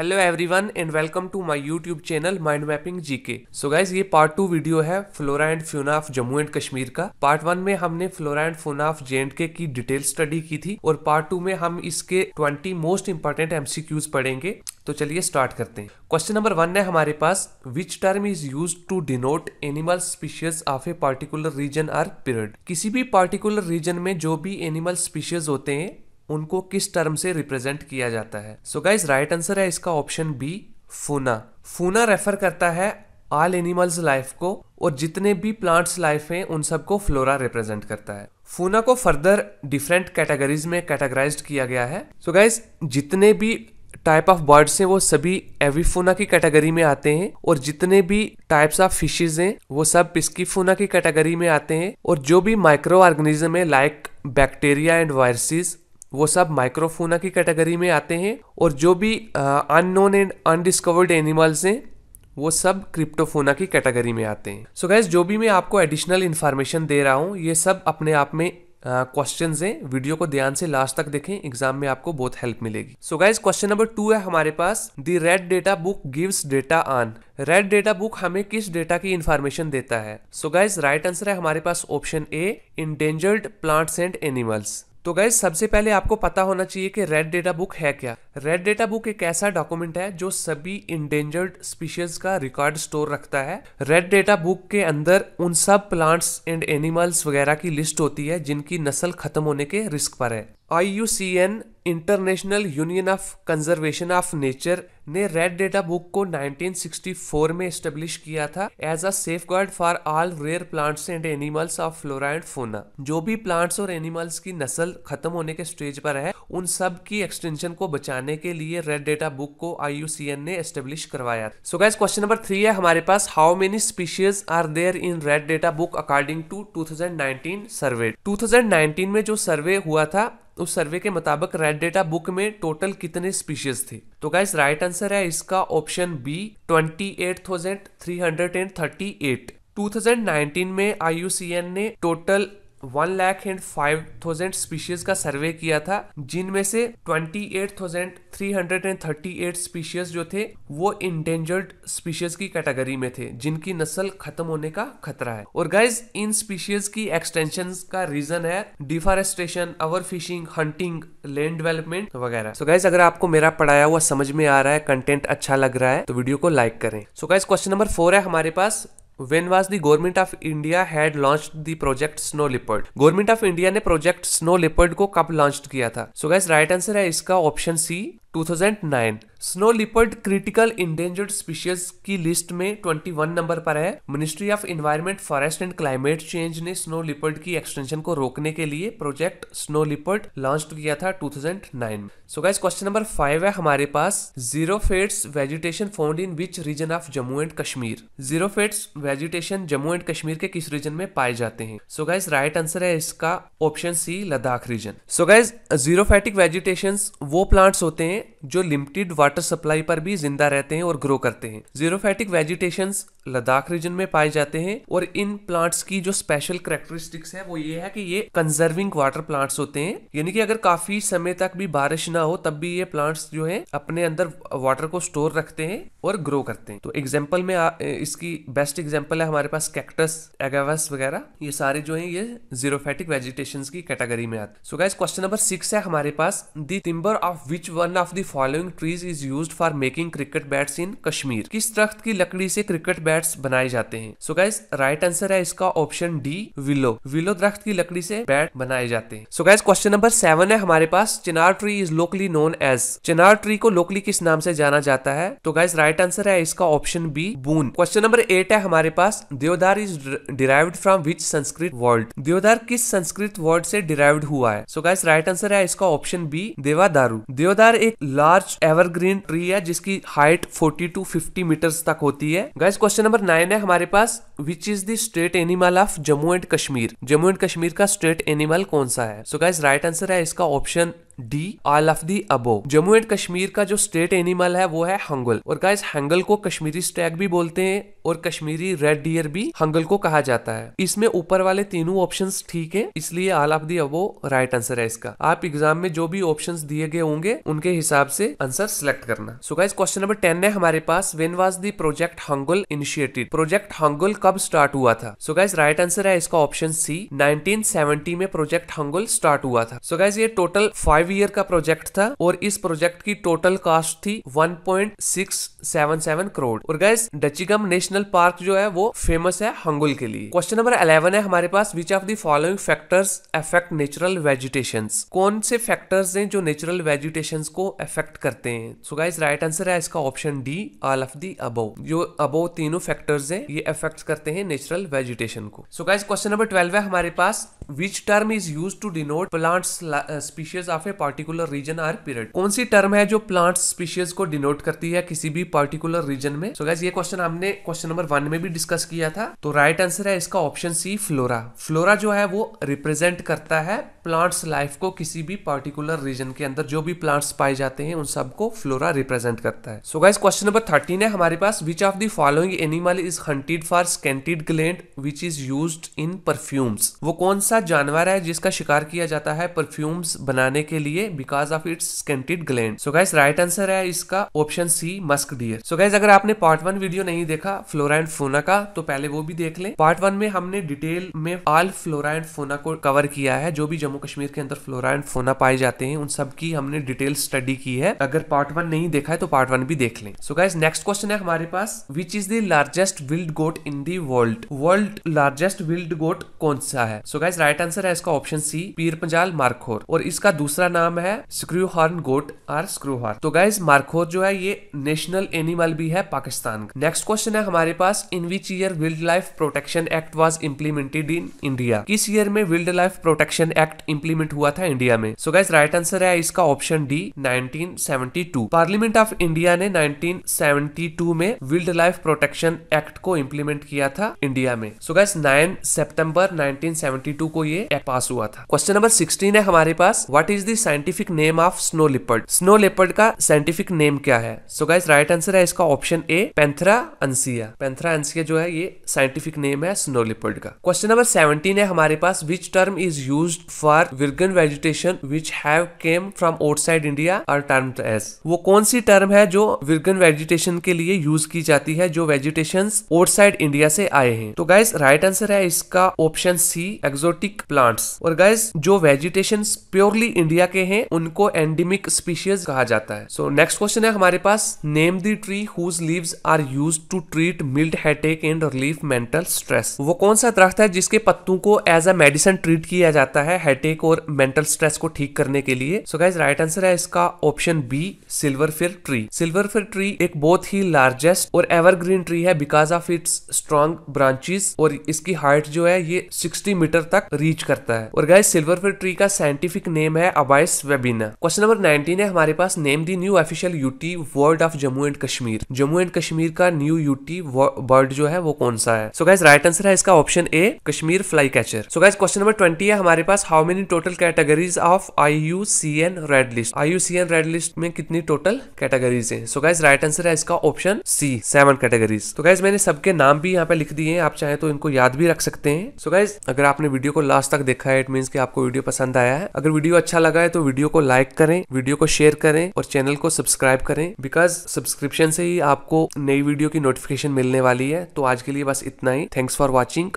Hello everyone and welcome to my YouTube channel mind mapping GK so guys ये part two video है flora and fauna of Jammu and Kashmir का part one में हमने flora and fauna of J and K की detail study की थी और part two में हम इसके 20 मोस्ट इंपॉर्टेंट एमसीक्यूज पढ़ेंगे तो चलिए स्टार्ट करते हैं क्वेश्चन नंबर वन है हमारे पास which term is use to denote animal species of a particular region or period किसी भी पार्टिकुलर रीजन में जो भी एनिमल स्पीशीज होते हैं उनको किस टर्म से रिप्रेजेंट किया जाता है सो गाइज राइट आंसर है इसका option B fauna fauna refer करता है ऑल एनिमल्स लाइफ को और जितने भी प्लांट्स लाइफ हैं उन सबको फ्लोरा रिप्रेजेंट करता है फूना को फर्दर डिफरेंट कैटेगरीज में कैटेगराइज किया गया है सो so गाइज जितने भी टाइप ऑफ बर्ड्स हैं वो सभी एविफोना की कैटेगरी में आते हैं और जितने भी टाइप्स ऑफ फिशेज हैं वो सब पिस्कीफोना की कैटेगरी में आते हैं और जो भी माइक्रो ऑर्गेनिज्म है लाइक बैक्टीरिया एंड वायरसेस वो सब माइक्रोफोना की कैटेगरी में आते हैं और जो भी अननोन एंड अनडिस्कवर्ड एनिमल्स हैं वो सब क्रिप्टोफोना की कैटेगरी में आते हैं सो so गैस जो भी मैं आपको एडिशनल इन्फॉर्मेशन दे रहा हूँ ये सब अपने आप में क्वेश्चन uh, हैं वीडियो को ध्यान से लास्ट तक देखें एग्जाम में आपको बहुत हेल्प मिलेगी so guys question number two है हमारे पास the red data book gives data on red data book हमें किस डेटा की इन्फॉर्मेशन देता है सो गाइज राइट आंसर है हमारे पास option A endangered plants and animals तो गैस सबसे पहले आपको पता होना चाहिए कि रेड डेटा बुक है क्या रेड डेटा बुक एक ऐसा डॉक्यूमेंट है जो सभी इंडेंजर्ड स्पीशीज का रिकॉर्ड स्टोर रखता है रेड डेटा बुक के अंदर उन सब प्लांट्स एंड एनिमल्स वगैरह की लिस्ट होती है जिनकी नस्ल खत्म होने के रिस्क पर है I U C N international union of conservation of nature ने रेड डेटा बुक को 1964 में स्टेब्लिश किया था as a safeguard for all rare plants and animals of flora and fauna जो भी प्लांट्स और एनिमल्स की नस्ल खत्म होने के स्टेज पर है उन सब की एक्सटेंशन को बचाने के लिए रेड डेटा बुक को आईयूसीएन ने स्टेब्लिश करवाया so guys question number three है हमारे पास how many species are there in red data book according to 2019 survey 2019 में जो सर्वे हुआ था उस सर्वे के मुताबिक रेड डेटा बुक में टोटल कितने स्पीशीज थे तो गाइस राइट आंसर है इसका option B twenty eight thousand three hundred and thirty eight 2019 में आई ने total one lakh and five thousand species का सर्वे किया था जिनमें से twenty eight thousand three hundred and thirty eight species जो थे वो इंडेंजर्ड स्पीशीज की कैटेगरी में थे जिनकी नस्ल खत्म होने का खतरा है और गाइज इन स्पीशीज की एक्सटेंशन का रीजन है deforestation over fishing hunting land development वगैरह सो गाइज अगर आपको मेरा पढ़ाया हुआ समझ में आ रहा है कंटेंट अच्छा लग रहा है तो वीडियो को लाइक करें so guys question number four है हमारे पास When was the government of India had launched the project Snow Leopard? Government of India ने project Snow Leopard को कब launched किया था? So guys right answer है इसका option C 2009 snow leopard critical endangered species की लिस्ट में 21 number पर है ministry of environment forest and climate change ने स्नो लिपर्ड की एक्सटेंशन को रोकने के लिए प्रोजेक्ट स्नो लिपर्ड लॉन्च किया था 2009 में so guys question number five है हमारे पास zero fats vegetation found in which region of Jammu and Kashmir zero fats vegetation Jammu and Kashmir के किस रीजन में पाए जाते हैं सो गाइज राइट आंसर है इसका option C Ladakh region so guys zero vegetation वो प्लांट्स होते हैं हैं जो लिमिटेड वाटर सप्लाई पर भी जिंदा रहते हैं और ग्रो करते हैं जीरोफेटिक वेजिटेशन लद्दाख रीजन में पाए जाते हैं और इन प्लांट्स की जो स्पेशल करेक्टरिस्टिक्स है वो ये है कि ये कंजर्विंग वाटर प्लांट्स होते हैं यानी कि अगर काफी समय तक भी बारिश ना हो तब भी ये प्लांट्स जो है अपने अंदर वाटर को स्टोर रखते हैं और ग्रो करते हैं तो एग्जाम्पल में आ, इसकी बेस्ट एग्जाम्पल है हमारे पास कैक्टस एगावस वगैरह ये सारे जो हैं ये जीरोफेटिक वेजिटेशन की कैटेगरी में आते हैं so guys question number six है हमारे पास the timber of which one of the following trees is use for making cricket bats in Kashmir किस दरख्त की लकड़ी से क्रिकेट बैट्स बनाए जाते हैं सो गाइज राइट आंसर है इसका ऑप्शन डी विलो विलो दरख्त की लकड़ी से बैट बनाए जाते हैं so guys question number seven है हमारे पास chinar tree is locally known as chinar tree को लोकली किस नाम से जाना जाता है तो गाइज राइट राइट आंसर है इसका option B boon question number eight है हमारे पास deodar is derived from which Sanskrit word deodar किस संस्कृत वर्ड से डिराइव्ड हुआ है सो गाइस राइट आंसर है इसका ऑप्शन बी देवादारू देवदार एक लार्ज एवरग्रीन ट्री है जिसकी height forty to fifty meter तक होती है गाइस क्वेश्चन नंबर नाइन है हमारे पास which is the state animal of Jammu and Kashmir Jammu and Kashmir का स्टेट एनिमल कौन सा है सो गाइस राइट आंसर है इसका option D all of the above Jammu and Kashmir का जो स्टेट एनिमल है वो है हंगल और गाइस हंगल को कश्मीरी स्टैग भी बोलते हैं और कश्मीरी रेड डियर भी हंगल को कहा जाता है इसमें ऊपर वाले तीनों ऑप्शन ठीक है इसलिए all of the above right answer है इसका आप एग्जाम में जो भी ऑप्शन दिए गए होंगे उनके हिसाब से आंसर सिलेक्ट करना so guys question number ten है हमारे पास when was the project hangul initiative project hangul कब स्टार्ट हुआ था सो गाइज राइट आंसर है इसका ऑप्शन सी सेवेंटी में प्रोजेक्ट हंगल स्टार्ट हुआ था सो so गाइज ये टोटल फाइव ईयर का प्रोजेक्ट था और इस प्रोजेक्ट की टोटल कास्ट थी सेवन करोड़ और guys Dachigam national national park जो है वो फेमस है हंगुल के लिए क्वेश्चन नंबर अलेवन है हमारे पास which of the following factors affect natural vegetation कौन से फैक्टर्स हैं जो नेचुरल वेजिटेशन को अफेक्ट करते हैं सो गाइज राइट आंसर है इसका option D all of the above जो अबो तीनों फैक्टर्स हैं ये अफेक्ट करते हैं नेचुरल वेजिटेशन को so guys question number twelve है हमारे पास which term is use to denote plant species of a particular region or period कौन सी टर्म है जो प्लांट स्पीशीज को डिनोट करती है किसी भी पार्टिकुलर रीजन में सो so गाइज ये क्वेश्चन हमने क्वेश्चन क्वेश्चन नंबर वन में भी डिस्कस किया था तो राइट right आंसर है इसका ऑप्शन सी फ्लोरा फ्लोरा जो है वो रिप्रेजेंट करता है प्लांट्स लाइफ को किसी भी पर्टिकुलर रीजन के अंदर जो भी प्लांट्स पाए जाते हैं उन सबको फ्लोरा रिप्रेजेंट करता है so guys question number thirteen है हमारे पास which of the following animal is hunted for scented gland which is use in perfumes वो कौन सा जानवर है जिसका शिकार किया जाता है परफ्यूम्स बनाने के लिए because of its scented gland so guys right answer है इसका option C musk deer so guys अगर आपने पार्ट वन वीडियो नहीं देखा फ्लोरा एंड फोना का तो पहले वो भी देख लें पार्ट वन में हमने डिटेल में आल फ्लोरा एंड फोना को कवर किया है जो भी जम्मू कश्मीर के अंदर फ्लोरा एंड फोना पाए जाते हैं उन सब की हमने डिटेल स्टडी की है अगर पार्ट वन नहीं देखा है तो पार्ट वन भी देख लें सो गाइज नेक्स्ट क्वेश्चन है हमारे पास which is the largest wild goat in the world world largest wild goat कौन सा है सो गाइज राइट आंसर है इसका ऑप्शन सी पीर पंजाल मार्खोर और इसका दूसरा नाम है screw horn goat or screw horn तो गाइज मार्खोर जो है ये नेशनल एनिमल भी है पाकिस्तान का नेक्स्ट क्वेश्चन है हमारे हमारे पास in which year wildlife protection act was implemented in India किस ईयर में wildlife protection act implement हुआ था इंडिया में सो गाइज राइट आंसर है इसका option D 1972 parliament of India ने 1972 में विल्ड लाइफ प्रोटेक्शन एक्ट को इम्प्लीमेंट किया था इंडिया में so guys nineteen seventy two को ये एक्ट पास हुआ था क्वेश्चन नंबर सिक्सटीन है हमारे पास what is scientific scientific name of snow leopard snow leopard का साइंटिफिक नेम क्या है सो गाइज राइट आंसर है इसका ऑप्शन ए पेंथरा अंसिया पैंथरा एनसिया जो है ये साइंटिफिक नेम है स्नोलिपर्ड का क्वेश्चन नंबर सेवेंटीन है हमारे पास which term is use for virgin vegetation which have came from outside India और टर्म एज वो कौन सी टर्म है जो विर्गन वेजिटेशन के लिए यूज की जाती है जो वेजिटेशन आउट साइड इंडिया से आए हैं तो गाइज राइट आंसर है इसका ऑप्शन सी एक्सोटिक प्लांट्स और गाइज जो वेजिटेशन प्योरली इंडिया के हैं उनको एंडेमिक स्पीशीज कहा जाता है सो नेक्स्ट क्वेश्चन है हमारे पास name the tree whose leaves are used to treat treat mild headache and relief mental stress वो कौन सा दरख्त है जिसके पत्तों को एज अ मेडिसिन ट्रीट किया जाता है हेडेक और मेंटल स्ट्रेस को ठीक करने के लिए सो गाइज राइट आंसर है इसका option B silver fir tree silver fir tree एक बहुत ही लार्जेस्ट और एवरग्रीन ट्री है because of its strong branches और इसकी हाइट जो है ये 60 मीटर तक रीच करता है और गाइज सिल्वर फिर ट्री का साइंटिफिक नेम है Abies webbiana question number nineteen है हमारे पास name the new official UT world of Jammu and Kashmir Jammu and Kashmir का न्यू यूटी बर्ड जो है वो कौन सा है सो गाइज राइट आंसर है इसका option A Kashmir flycatcher so guys question number twenty है हमारे पास how many total categories of I U C N red list I U C N red list में कितनी टोटल कैटेगरीज है so guys right answer है इसका option C seven categories तो guys मैंने सबके नाम भी यहाँ पे लिख दिए हैं आप चाहे तो इनको याद भी रख सकते हैं सो so गाइज अगर आपने वीडियो को लास्ट तक देखा है इट मीन की आपको वीडियो पसंद आया है अगर वीडियो अच्छा लगा है तो वीडियो को लाइक करें वीडियो को शेयर करें और चैनल को सब्सक्राइब करें बिकॉज सब्सक्रिप्शन से ही आपको नई वीडियो की नोटिफिकेशन मिलने वाली है तो आज के लिए बस इतना ही थैंक्स फॉर वॉचिंग